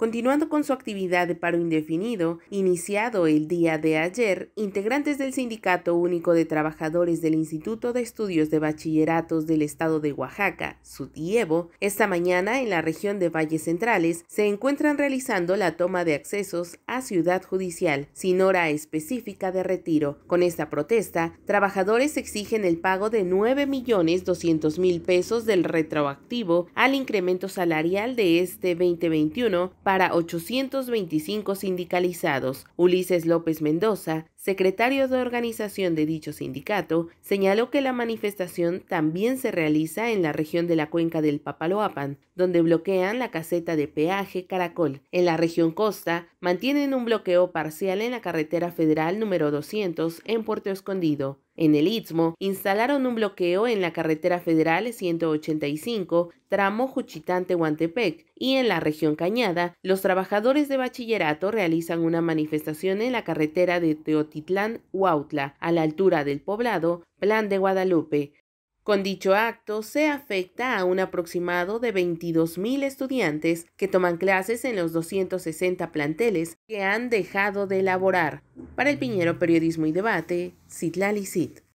Continuando con su actividad de paro indefinido, iniciado el día de ayer, integrantes del Sindicato Único de Trabajadores del Instituto de Estudios de Bachilleratos del Estado de Oaxaca, SUTIEVO, esta mañana en la región de Valles Centrales se encuentran realizando la toma de accesos a Ciudad Judicial, sin hora específica de retiro. Con esta protesta, trabajadores exigen el pago de 9.200.000 millones mil pesos del retroactivo al incremento salarial de este 2021 para 825 sindicalizados. Ulises López Mendoza, secretario de organización de dicho sindicato, señaló que la manifestación también se realiza en la región de la cuenca del Papaloapan, donde bloquean la caseta de peaje Caracol. En la región costa, mantienen un bloqueo parcial en la carretera federal número 200 en Puerto Escondido. En el Istmo, instalaron un bloqueo en la carretera federal 185, tramo Juchitán-Tehuantepec, y en la región Cañada, los trabajadores de bachillerato realizan una manifestación en la carretera de Teotitlán-Huautla, a la altura del poblado Plan de Guadalupe, con dicho acto se afecta a un aproximado de 22.000 estudiantes que toman clases en los 260 planteles que han dejado de elaborar. Para el Piñero Periodismo y Debate, Citlali Cit.